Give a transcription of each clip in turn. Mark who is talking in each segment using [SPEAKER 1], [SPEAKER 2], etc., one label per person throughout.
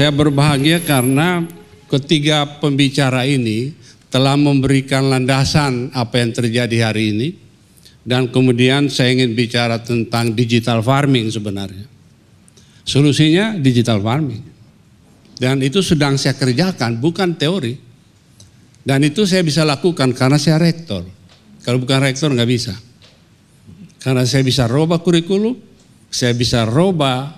[SPEAKER 1] Saya berbahagia karena ketiga pembicara ini telah memberikan landasan apa yang terjadi hari ini. Dan kemudian saya ingin bicara tentang digital farming sebenarnya. Solusinya digital farming. Dan itu sedang saya kerjakan, bukan teori. Dan itu saya bisa lakukan karena saya rektor. Kalau bukan rektor nggak bisa. Karena saya bisa roba kurikulum, saya bisa roba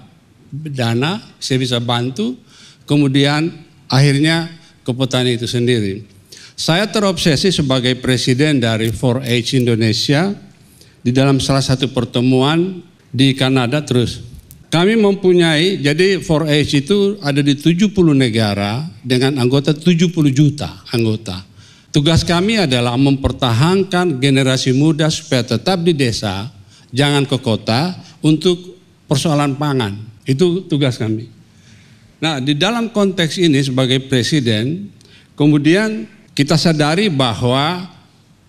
[SPEAKER 1] dana, saya bisa bantu, Kemudian akhirnya ke petani itu sendiri. Saya terobsesi sebagai presiden dari 4H Indonesia di dalam salah satu pertemuan di Kanada terus. Kami mempunyai, jadi 4H itu ada di 70 negara dengan anggota 70 juta anggota. Tugas kami adalah mempertahankan generasi muda supaya tetap di desa, jangan ke kota untuk persoalan pangan. Itu tugas kami. Nah, di dalam konteks ini sebagai presiden, kemudian kita sadari bahwa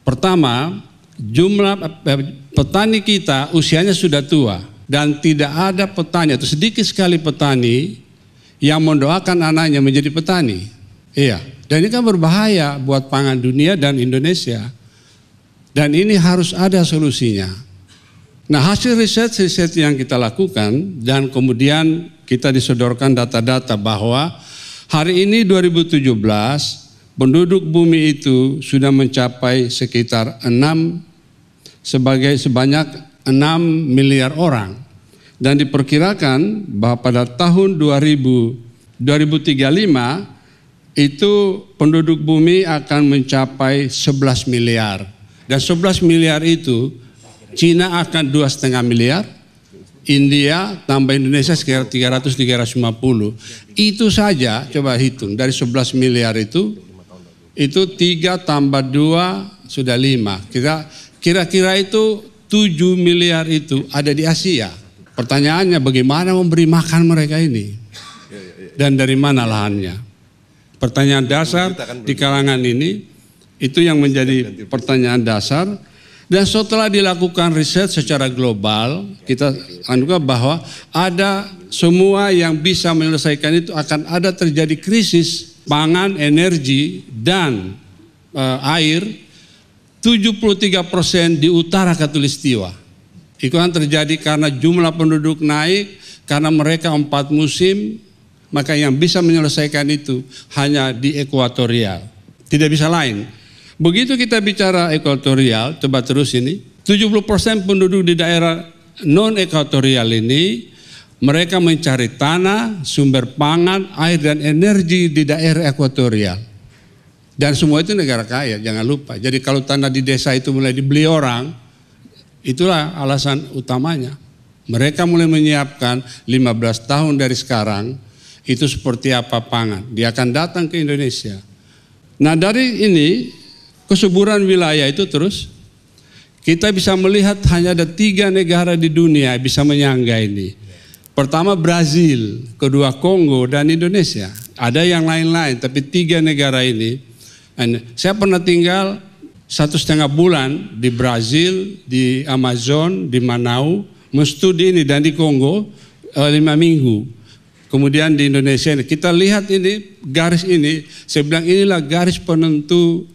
[SPEAKER 1] pertama jumlah eh, petani kita usianya sudah tua dan tidak ada petani atau sedikit sekali petani yang mendoakan anaknya menjadi petani. Iya, dan ini kan berbahaya buat pangan dunia dan Indonesia. Dan ini harus ada solusinya. Nah, hasil riset-riset yang kita lakukan dan kemudian kita disodorkan data-data bahwa hari ini 2017 penduduk bumi itu sudah mencapai sekitar 6 sebagai sebanyak 6 miliar orang dan diperkirakan bahwa pada tahun 2000 2035 itu penduduk bumi akan mencapai 11 miliar. Dan 11 miliar itu Cina akan dua setengah miliar, India tambah Indonesia sekitar 300 350. Itu saja coba hitung dari 11 miliar itu itu 3 tambah 2 sudah 5. Kita kira-kira itu 7 miliar itu ada di Asia. Pertanyaannya bagaimana memberi makan mereka ini? Dan dari mana lahannya? Pertanyaan dasar di kalangan ini itu yang menjadi pertanyaan dasar dan setelah dilakukan riset secara global, kita anggap bahwa ada semua yang bisa menyelesaikan itu akan ada terjadi krisis pangan, energi, dan e, air 73 persen di utara Katulistiwa. Itu kan terjadi karena jumlah penduduk naik, karena mereka empat musim, maka yang bisa menyelesaikan itu hanya di ekuatorial. Tidak bisa lain. Begitu kita bicara ekuatorial, coba terus ini, 70% penduduk di daerah non ekuatorial ini mereka mencari tanah, sumber pangan, air dan energi di daerah ekuatorial. Dan semua itu negara kaya, jangan lupa. Jadi kalau tanah di desa itu mulai dibeli orang, itulah alasan utamanya. Mereka mulai menyiapkan 15 tahun dari sekarang itu seperti apa pangan. Dia akan datang ke Indonesia. Nah dari ini kesuburan wilayah itu terus kita bisa melihat hanya ada tiga negara di dunia yang bisa menyangga ini. Pertama Brazil, kedua Kongo dan Indonesia. Ada yang lain-lain, tapi tiga negara ini. And saya pernah tinggal satu setengah bulan di Brazil, di Amazon, di Manau, mestudi ini dan di Kongo eh, lima minggu. Kemudian di Indonesia ini kita lihat ini garis ini, saya bilang inilah garis penentu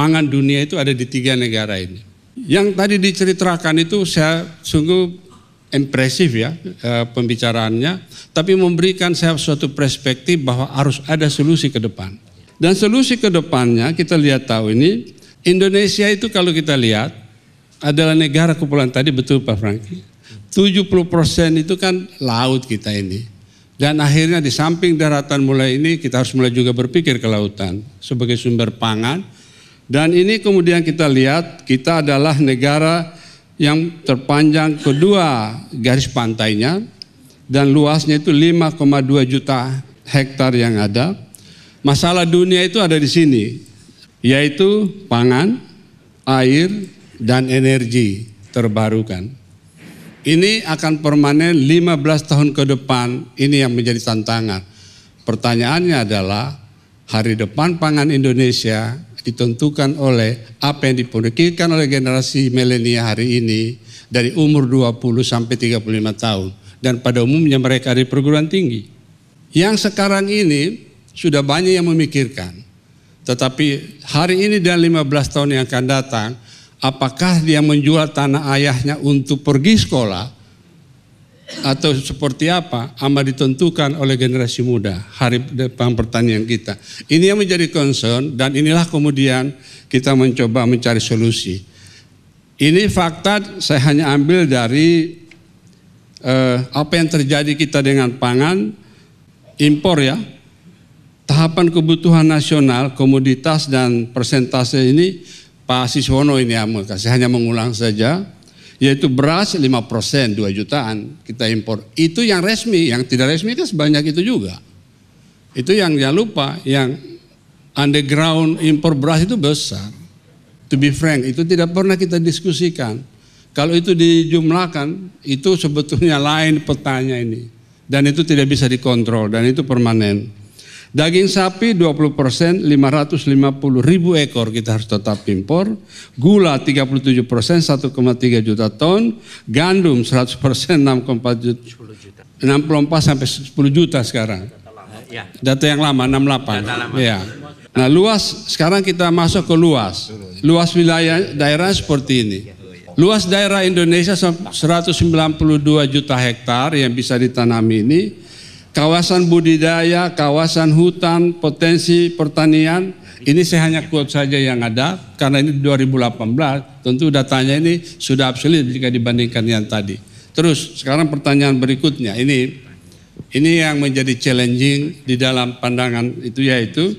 [SPEAKER 1] pangan dunia itu ada di tiga negara ini. Yang tadi diceritakan itu saya sungguh impresif ya e, pembicaraannya, tapi memberikan saya suatu perspektif bahwa harus ada solusi ke depan. Dan solusi ke depannya kita lihat tahu ini Indonesia itu kalau kita lihat adalah negara kepulauan tadi betul Pak Franky. 70% itu kan laut kita ini. Dan akhirnya di samping daratan mulai ini kita harus mulai juga berpikir ke lautan sebagai sumber pangan, dan ini kemudian kita lihat kita adalah negara yang terpanjang kedua garis pantainya dan luasnya itu 5,2 juta hektar yang ada. Masalah dunia itu ada di sini, yaitu pangan, air, dan energi terbarukan. Ini akan permanen 15 tahun ke depan, ini yang menjadi tantangan. Pertanyaannya adalah, hari depan pangan Indonesia ditentukan oleh apa yang dipikirkan oleh generasi milenial hari ini dari umur 20 sampai 35 tahun dan pada umumnya mereka di perguruan tinggi. Yang sekarang ini sudah banyak yang memikirkan. Tetapi hari ini dan 15 tahun yang akan datang, apakah dia menjual tanah ayahnya untuk pergi sekolah atau seperti apa amat ditentukan oleh generasi muda hari depan pertanian kita. Ini yang menjadi concern dan inilah kemudian kita mencoba mencari solusi. Ini fakta saya hanya ambil dari eh, apa yang terjadi kita dengan pangan impor ya. Tahapan kebutuhan nasional, komoditas dan persentase ini Pak Siswono ini amat saya hanya mengulang saja yaitu beras 5 persen, 2 jutaan kita impor. Itu yang resmi, yang tidak resmi kan sebanyak itu juga. Itu yang jangan lupa, yang underground impor beras itu besar. To be frank, itu tidak pernah kita diskusikan. Kalau itu dijumlahkan, itu sebetulnya lain petanya ini. Dan itu tidak bisa dikontrol, dan itu permanen. Daging sapi 20 persen, 550 ribu ekor kita harus tetap impor. Gula 37 persen, 1,3 juta ton. Gandum 100 persen, 6,4 juta. 64 sampai 10 juta sekarang. Ya. Data yang lama, 68. Data lama. Ya. Nah luas, sekarang kita masuk ke luas. Luas wilayah daerah seperti ini. Luas daerah Indonesia 192 juta hektar yang bisa ditanami ini kawasan budidaya, kawasan hutan, potensi pertanian. Ini saya hanya quote saja yang ada karena ini 2018 tentu datanya ini sudah absolut jika dibandingkan yang tadi. Terus sekarang pertanyaan berikutnya ini ini yang menjadi challenging di dalam pandangan itu yaitu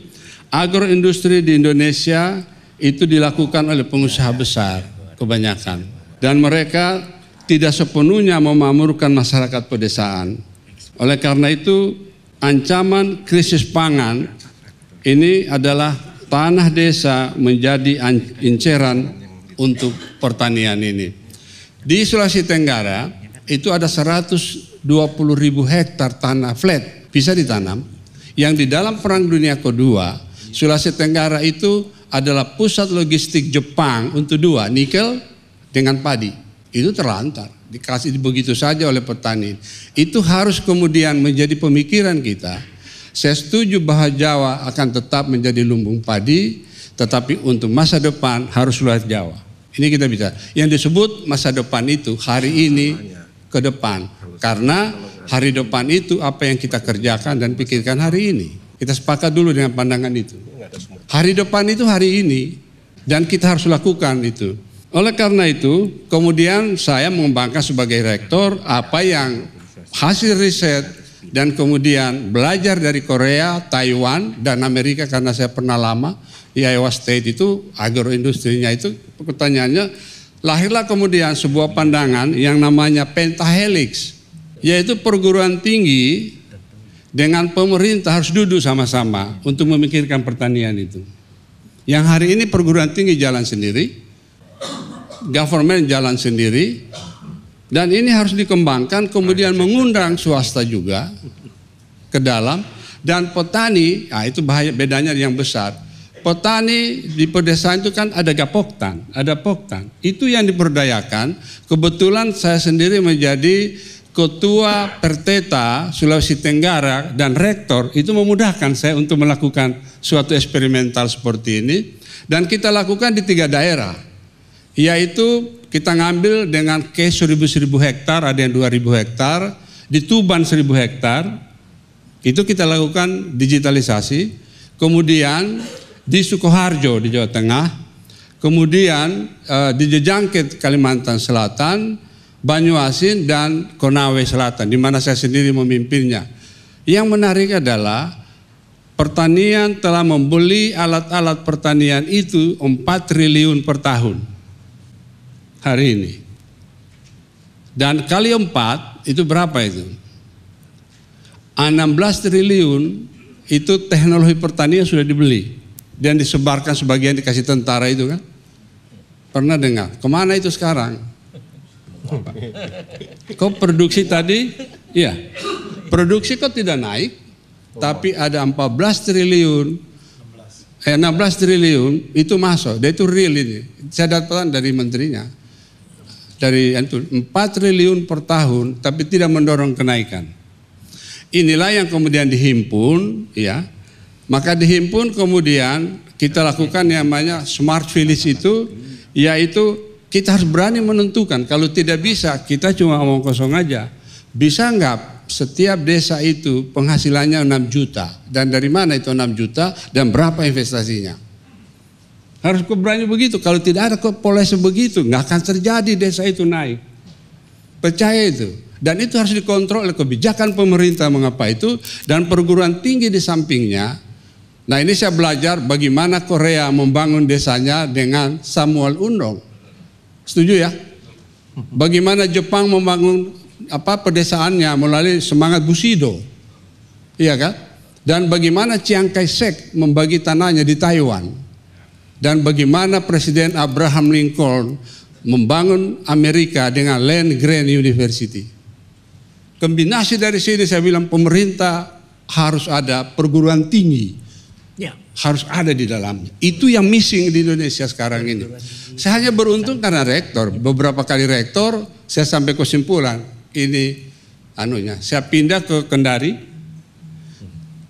[SPEAKER 1] agroindustri di Indonesia itu dilakukan oleh pengusaha besar kebanyakan dan mereka tidak sepenuhnya memamurkan masyarakat pedesaan oleh karena itu, ancaman krisis pangan ini adalah tanah desa menjadi inceran untuk pertanian ini. Di Sulawesi Tenggara itu ada 120 ribu hektar tanah flat bisa ditanam. Yang di dalam Perang Dunia Kedua, Sulawesi Tenggara itu adalah pusat logistik Jepang untuk dua, nikel dengan padi. Itu terlantar dikasih begitu saja oleh petani. Itu harus kemudian menjadi pemikiran kita. Saya setuju bahwa Jawa akan tetap menjadi lumbung padi, tetapi untuk masa depan harus luar Jawa. Ini kita bisa. Yang disebut masa depan itu hari ini ke depan. Karena hari depan itu apa yang kita kerjakan dan pikirkan hari ini. Kita sepakat dulu dengan pandangan itu. Hari depan itu hari ini dan kita harus lakukan itu. Oleh karena itu, kemudian saya mengembangkan sebagai rektor apa yang hasil riset dan kemudian belajar dari Korea, Taiwan, dan Amerika karena saya pernah lama di Iowa State itu agroindustrinya itu pertanyaannya lahirlah kemudian sebuah pandangan yang namanya pentahelix yaitu perguruan tinggi dengan pemerintah harus duduk sama-sama untuk memikirkan pertanian itu. Yang hari ini perguruan tinggi jalan sendiri, government jalan sendiri dan ini harus dikembangkan kemudian mengundang swasta juga ke dalam dan petani, nah itu bahaya bedanya yang besar. Petani di pedesaan itu kan ada gapoktan, ada poktan. Itu yang diperdayakan. Kebetulan saya sendiri menjadi ketua Perteta Sulawesi Tenggara dan rektor itu memudahkan saya untuk melakukan suatu eksperimental seperti ini dan kita lakukan di tiga daerah yaitu kita ngambil dengan case 1000 hektar, ada yang 2000 hektar, di Tuban 1000 hektar. Itu kita lakukan digitalisasi. Kemudian di Sukoharjo di Jawa Tengah, kemudian eh, di Jejangkit Kalimantan Selatan, Banyuasin dan Konawe Selatan di mana saya sendiri memimpinnya. Yang menarik adalah pertanian telah membeli alat-alat pertanian itu 4 triliun per tahun hari ini. Dan kali empat itu berapa itu? 16 triliun itu teknologi pertanian sudah dibeli dan disebarkan sebagian dikasih tentara itu kan? Pernah dengar? Kemana itu sekarang? Kok produksi tadi? Iya. Produksi kok tidak naik, tapi ada 14 triliun eh, 16 triliun itu masuk. Dia itu real ini. Saya dapatkan dari menterinya dari 4 triliun per tahun tapi tidak mendorong kenaikan. Inilah yang kemudian dihimpun ya. Maka dihimpun kemudian kita lakukan yang namanya smart village itu yaitu kita harus berani menentukan kalau tidak bisa kita cuma omong kosong aja. Bisa enggak setiap desa itu penghasilannya 6 juta dan dari mana itu 6 juta dan berapa investasinya? Harus berani begitu. Kalau tidak ada kepolisian begitu, nggak akan terjadi desa itu naik. Percaya itu. Dan itu harus dikontrol oleh kebijakan pemerintah mengapa itu dan perguruan tinggi di sampingnya. Nah ini saya belajar bagaimana Korea membangun desanya dengan Samuel Undong. Setuju ya? Bagaimana Jepang membangun apa pedesaannya melalui semangat Bushido. Iya kan? Dan bagaimana Chiang Kai-shek membagi tanahnya di Taiwan dan bagaimana Presiden Abraham Lincoln membangun Amerika dengan Land Grant University. Kombinasi dari sini saya bilang pemerintah harus ada perguruan tinggi. Ya. Harus ada di dalamnya. Itu yang missing di Indonesia sekarang ini. Saya hanya beruntung karena rektor. Beberapa kali rektor saya sampai kesimpulan ini anunya. Saya pindah ke Kendari.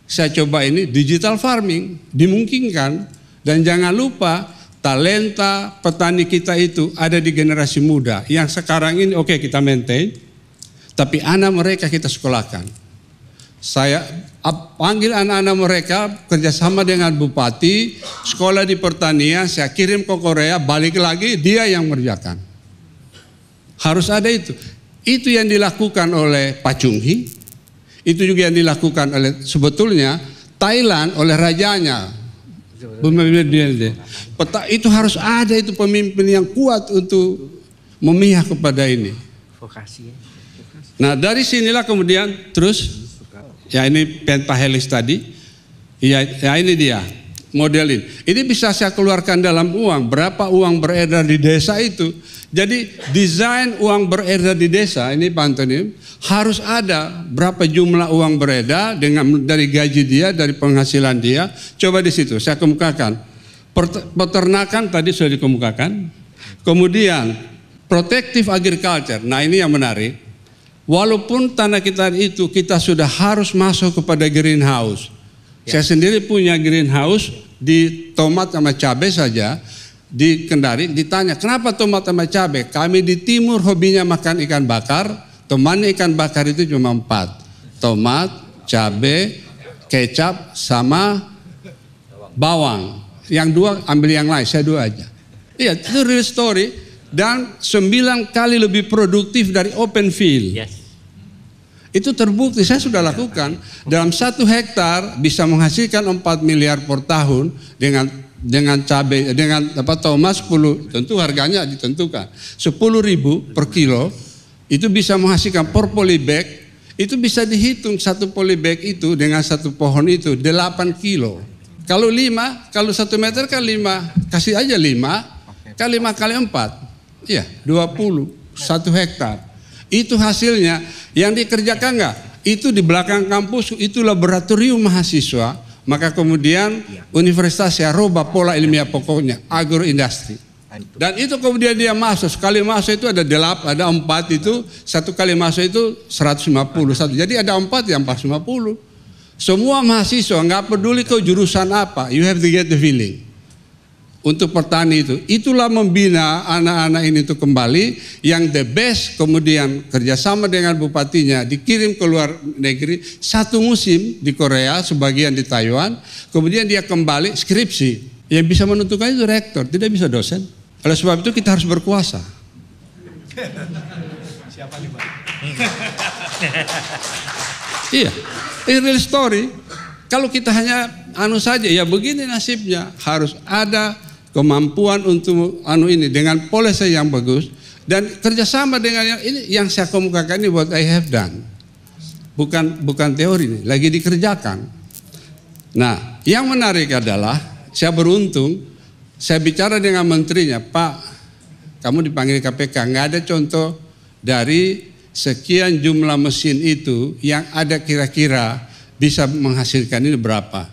[SPEAKER 1] Saya coba ini digital farming dimungkinkan dan jangan lupa talenta petani kita itu ada di generasi muda. Yang sekarang ini oke okay, kita maintain, tapi anak mereka kita sekolahkan. Saya panggil anak-anak mereka kerjasama dengan bupati, sekolah di pertanian, saya kirim ke Korea, balik lagi dia yang mengerjakan. Harus ada itu. Itu yang dilakukan oleh Pak Chung Hee, itu juga yang dilakukan oleh sebetulnya Thailand oleh rajanya Pemimpin BLD. Peta itu harus ada itu pemimpin yang kuat untuk memihak kepada ini. Vokasi. Ya. Nah dari sinilah kemudian terus ya ini pentahelix tadi. Ya, ya ini dia modelin. Ini bisa saya keluarkan dalam uang. Berapa uang beredar di desa itu? Jadi desain uang beredar di desa ini pantunim harus ada berapa jumlah uang beredar dengan dari gaji dia, dari penghasilan dia. Coba di situ saya kemukakan. Peternakan tadi sudah dikemukakan. Kemudian protective agriculture. Nah, ini yang menarik. Walaupun tanah kita itu kita sudah harus masuk kepada greenhouse. Ya. Saya sendiri punya greenhouse di tomat sama cabe saja di Kendari ditanya kenapa tomat sama cabe? Kami di timur hobinya makan ikan bakar, Teman ikan bakar itu cuma empat. Tomat, cabai, kecap, sama bawang. Yang dua ambil yang lain, saya dua aja. Iya, itu real story. Dan sembilan kali lebih produktif dari open field. Yes. Itu terbukti, saya sudah lakukan. Dalam satu hektar bisa menghasilkan 4 miliar per tahun dengan dengan cabai dengan apa tomat 10 tentu harganya ditentukan 10 ribu per kilo itu bisa menghasilkan per polybag itu bisa dihitung satu polybag itu dengan satu pohon itu 8 kilo. Kalau lima, kalau satu meter kan lima, kasih aja lima, kan lima kali 4, iya puluh satu hektar. Itu hasilnya yang dikerjakan enggak? Itu di belakang kampus, itu laboratorium mahasiswa, maka kemudian iya. universitas ya roba pola ilmiah pokoknya agroindustri. Ah, Dan itu kemudian dia masuk. Sekali masuk itu ada delapan ada empat itu. Satu kali masuk itu 150. Satu. Jadi ada empat yang 450. Semua mahasiswa nggak peduli ke jurusan apa. You have to get the feeling. Untuk pertani itu. Itulah membina anak-anak ini itu kembali. Yang the best kemudian kerjasama dengan bupatinya dikirim ke luar negeri. Satu musim di Korea, sebagian di Taiwan. Kemudian dia kembali skripsi. Yang bisa menentukan itu rektor, tidak bisa dosen. Oleh sebab itu kita harus berkuasa. Siapa nih Pak? Hmm. iya, In real story. Kalau kita hanya anu saja, ya begini nasibnya. Harus ada kemampuan untuk anu ini dengan polisi yang bagus dan kerjasama dengan yang ini yang saya kemukakan ini buat I have done. Bukan bukan teori ini, lagi dikerjakan. Nah, yang menarik adalah saya beruntung saya bicara dengan menterinya, Pak, kamu dipanggil KPK, nggak ada contoh dari sekian jumlah mesin itu yang ada kira-kira bisa menghasilkan ini berapa.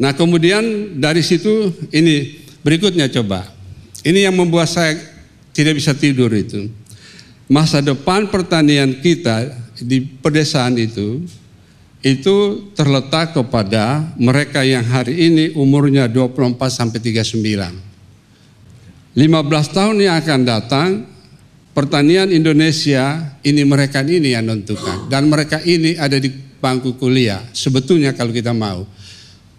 [SPEAKER 1] Nah kemudian dari situ ini berikutnya coba. Ini yang membuat saya tidak bisa tidur itu. Masa depan pertanian kita di pedesaan itu itu terletak kepada mereka yang hari ini umurnya 24 sampai 39. 15 tahun yang akan datang pertanian Indonesia ini mereka ini yang menentukan dan mereka ini ada di bangku kuliah sebetulnya kalau kita mau.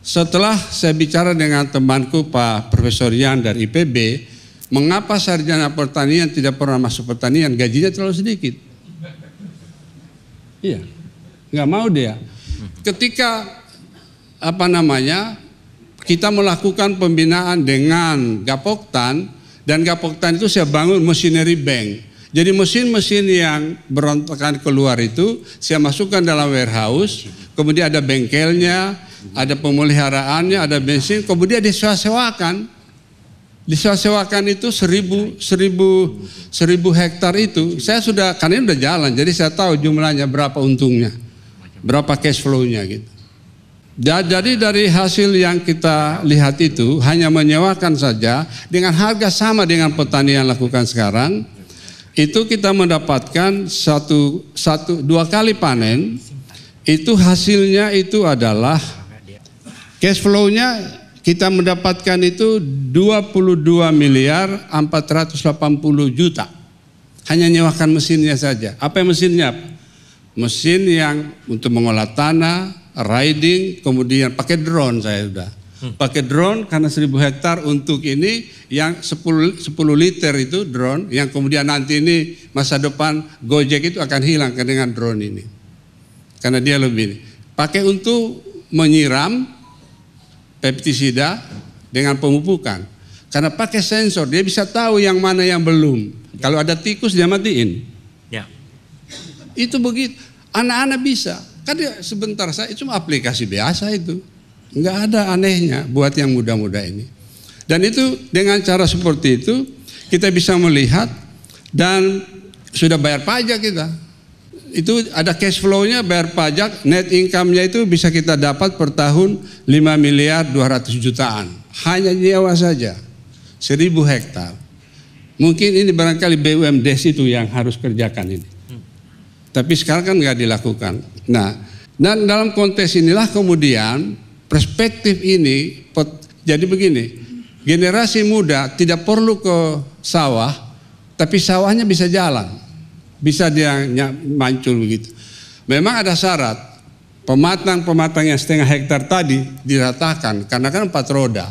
[SPEAKER 1] Setelah saya bicara dengan temanku Pak Profesor Yan dari IPB, mengapa sarjana pertanian tidak pernah masuk pertanian? Gajinya terlalu sedikit. Iya nggak mau dia. Ketika apa namanya kita melakukan pembinaan dengan Gapoktan dan Gapoktan itu saya bangun machinery bank. Jadi mesin-mesin yang berontakan keluar itu saya masukkan dalam warehouse, kemudian ada bengkelnya, ada pemeliharaannya, ada bensin, kemudian disewa-sewakan. Disewa-sewakan itu seribu, seribu, seribu hektar itu. Saya sudah, karena ini sudah jalan, jadi saya tahu jumlahnya berapa untungnya berapa cash flow-nya gitu. jadi dari hasil yang kita lihat itu hanya menyewakan saja dengan harga sama dengan petani yang lakukan sekarang itu kita mendapatkan satu satu dua kali panen itu hasilnya itu adalah cash flow-nya kita mendapatkan itu 22 miliar 480 juta hanya nyewakan mesinnya saja. Apa yang mesinnya? mesin yang untuk mengolah tanah, riding, kemudian pakai drone saya sudah. Hmm. Pakai drone karena 1000 hektar untuk ini yang 10 10 liter itu drone yang kemudian nanti ini masa depan Gojek itu akan hilang kan dengan drone ini. Karena dia lebih ini. Pakai untuk menyiram pestisida dengan pemupukan. Karena pakai sensor dia bisa tahu yang mana yang belum. Kalau ada tikus dia matiin itu begitu. Anak-anak bisa. Kan ya sebentar saya itu aplikasi biasa itu. Enggak ada anehnya buat yang muda-muda ini. Dan itu dengan cara seperti itu kita bisa melihat dan sudah bayar pajak kita. Itu ada cash flow-nya bayar pajak, net income-nya itu bisa kita dapat per tahun 5 miliar 200 jutaan. Hanya nyewa saja. 1000 hektar. Mungkin ini barangkali BUMD itu yang harus kerjakan ini. Tapi sekarang kan nggak dilakukan. Nah, dan dalam konteks inilah kemudian perspektif ini jadi begini. Generasi muda tidak perlu ke sawah, tapi sawahnya bisa jalan. Bisa dia mancul begitu. Memang ada syarat pematang-pematang yang setengah hektar tadi diratakan karena kan empat roda.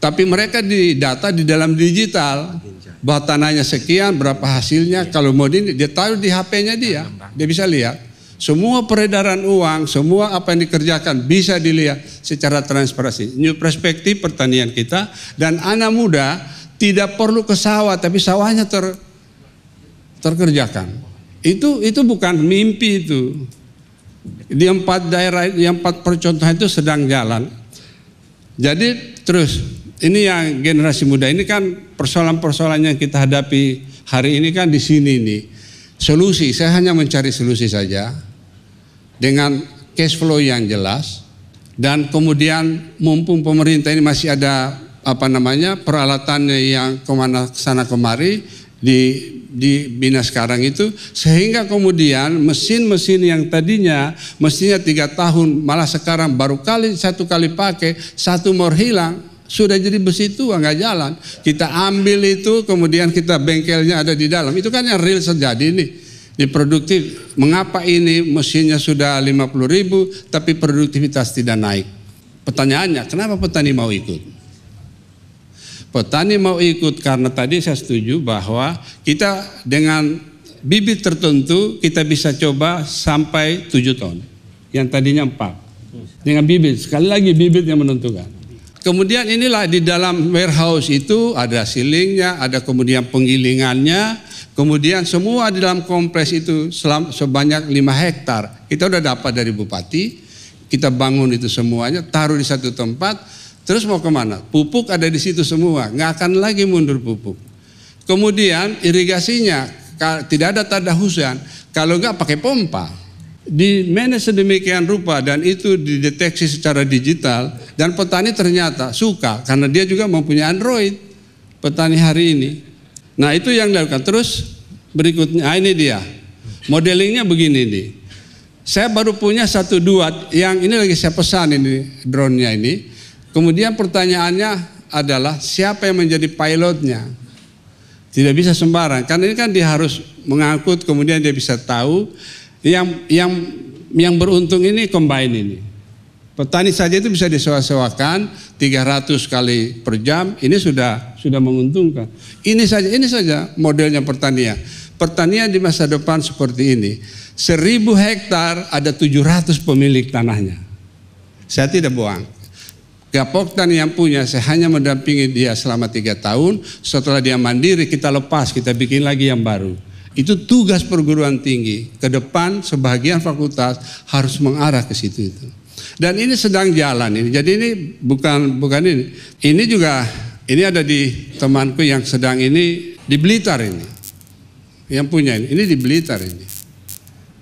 [SPEAKER 1] Tapi mereka di data di dalam digital. Bahwa tanahnya sekian, berapa hasilnya. Iya. Kalau mau ini dia taruh di HP-nya dia. Iya, dia bisa lihat. Semua peredaran uang, semua apa yang dikerjakan bisa dilihat secara transparansi. New perspektif pertanian kita. Dan anak muda tidak perlu ke sawah, tapi sawahnya ter, terkerjakan. Itu itu bukan mimpi itu. Di empat daerah, di empat percontohan itu sedang jalan. Jadi terus ini yang generasi muda ini kan persoalan-persoalan yang kita hadapi hari ini kan di sini nih. Solusi, saya hanya mencari solusi saja dengan cash flow yang jelas dan kemudian mumpung pemerintah ini masih ada apa namanya peralatannya yang kemana sana kemari di di Bina sekarang itu sehingga kemudian mesin-mesin yang tadinya mestinya tiga tahun malah sekarang baru kali satu kali pakai satu mau hilang sudah jadi besi tua nggak jalan. Kita ambil itu kemudian kita bengkelnya ada di dalam. Itu kan yang real terjadi ini di produktif. Mengapa ini mesinnya sudah 50 ribu tapi produktivitas tidak naik? Pertanyaannya, kenapa petani mau ikut? Petani mau ikut karena tadi saya setuju bahwa kita dengan bibit tertentu kita bisa coba sampai 7 ton. Yang tadinya 4. Dengan bibit, sekali lagi bibit yang menentukan. Kemudian inilah di dalam warehouse itu ada silingnya, ada kemudian penggilingannya, kemudian semua di dalam kompres itu selam, sebanyak 5 hektar. Kita udah dapat dari bupati, kita bangun itu semuanya, taruh di satu tempat, terus mau kemana? Pupuk ada di situ semua, nggak akan lagi mundur pupuk. Kemudian irigasinya tidak ada tanda hujan, kalau nggak pakai pompa di manage sedemikian rupa dan itu dideteksi secara digital dan petani ternyata suka karena dia juga mempunyai Android petani hari ini. Nah itu yang dilakukan terus berikutnya nah, ini dia modelingnya begini nih. Saya baru punya satu dua yang ini lagi saya pesan ini drone-nya ini. Kemudian pertanyaannya adalah siapa yang menjadi pilotnya? Tidak bisa sembarang karena ini kan dia harus mengangkut kemudian dia bisa tahu yang yang yang beruntung ini combine ini. Petani saja itu bisa disewa-sewakan 300 kali per jam, ini sudah sudah menguntungkan. Ini saja ini saja modelnya pertanian. Pertanian di masa depan seperti ini. 1000 hektar ada 700 pemilik tanahnya. Saya tidak buang Gapok Gapoktan yang punya saya hanya mendampingi dia selama tiga tahun. Setelah dia mandiri kita lepas, kita bikin lagi yang baru. Itu tugas perguruan tinggi. Ke depan sebagian fakultas harus mengarah ke situ itu. Dan ini sedang jalan ini. Jadi ini bukan bukan ini. Ini juga ini ada di temanku yang sedang ini di Blitar ini. Yang punya ini. Ini di Blitar ini.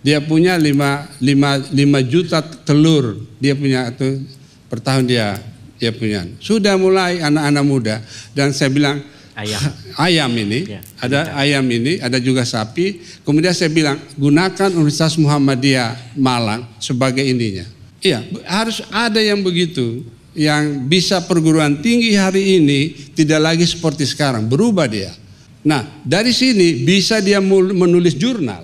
[SPEAKER 1] Dia punya 5, 5, 5 juta telur. Dia punya itu per tahun dia dia punya. Sudah mulai anak-anak muda dan saya bilang ayam. ayam ini, ya, ada ayam ini, ada juga sapi. Kemudian saya bilang gunakan Universitas Muhammadiyah Malang sebagai ininya. Iya, harus ada yang begitu yang bisa perguruan tinggi hari ini tidak lagi seperti sekarang, berubah dia. Nah, dari sini bisa dia menulis jurnal.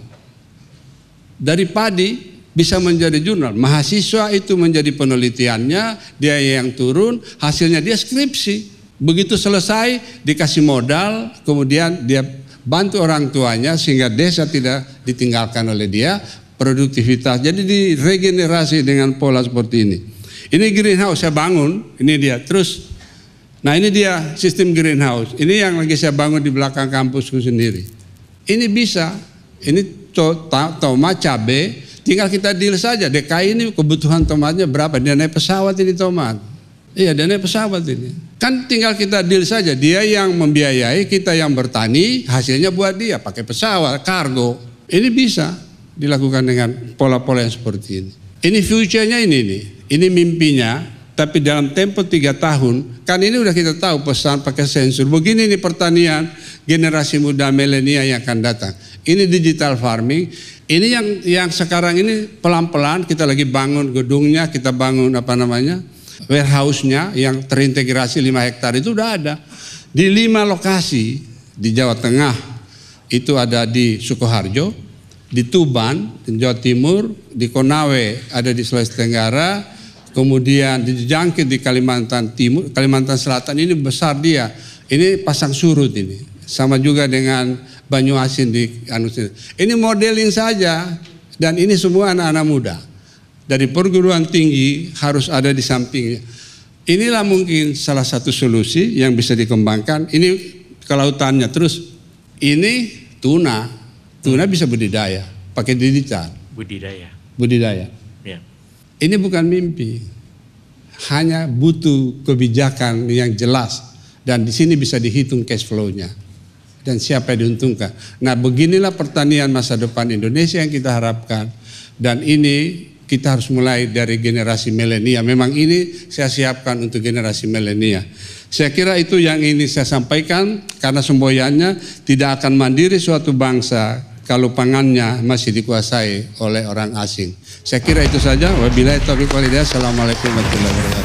[SPEAKER 1] Dari padi bisa menjadi jurnal. Mahasiswa itu menjadi penelitiannya, dia yang turun, hasilnya dia skripsi. Begitu selesai dikasih modal, kemudian dia bantu orang tuanya sehingga desa tidak ditinggalkan oleh dia, produktivitas. Jadi diregenerasi dengan pola seperti ini. Ini greenhouse saya bangun, ini dia. Terus nah ini dia sistem greenhouse. Ini yang lagi saya bangun di belakang kampusku sendiri. Ini bisa, ini to, tomat cabe, tinggal kita deal saja. DKI ini kebutuhan tomatnya berapa? Dia naik pesawat ini tomat. Iya, dia naik pesawat ini. Kan tinggal kita deal saja, dia yang membiayai, kita yang bertani, hasilnya buat dia, pakai pesawat, kargo. Ini bisa dilakukan dengan pola-pola yang seperti ini. Ini future-nya ini nih, ini mimpinya, tapi dalam tempo tiga tahun, kan ini udah kita tahu pesan pakai sensor. Begini nih pertanian generasi muda milenial yang akan datang. Ini digital farming, ini yang yang sekarang ini pelan-pelan kita lagi bangun gedungnya, kita bangun apa namanya warehouse-nya yang terintegrasi 5 hektar itu sudah ada. Di lima lokasi di Jawa Tengah itu ada di Sukoharjo, di Tuban, di Jawa Timur, di Konawe ada di Sulawesi Tenggara, kemudian di Jangkit di Kalimantan Timur, Kalimantan Selatan ini besar dia. Ini pasang surut ini. Sama juga dengan Banyuasin di Anusin. Ini modeling saja dan ini semua anak-anak muda dari perguruan tinggi harus ada di sampingnya. Inilah mungkin salah satu solusi yang bisa dikembangkan. Ini kelautannya terus. Ini tuna, tuna hmm. bisa budidaya pakai didikan. Budidaya. Budidaya. Ya. Ini bukan mimpi, hanya butuh kebijakan yang jelas dan di sini bisa dihitung cash flow-nya dan siapa yang diuntungkan. Nah beginilah pertanian masa depan Indonesia yang kita harapkan dan ini kita harus mulai dari generasi milenial. Memang ini saya siapkan untuk generasi milenial. Saya kira itu yang ini saya sampaikan karena semboyannya tidak akan mandiri suatu bangsa kalau pangannya masih dikuasai oleh orang asing. Saya kira itu saja. Wabillahi taufiq walhidayah. Assalamualaikum warahmatullahi wabarakatuh.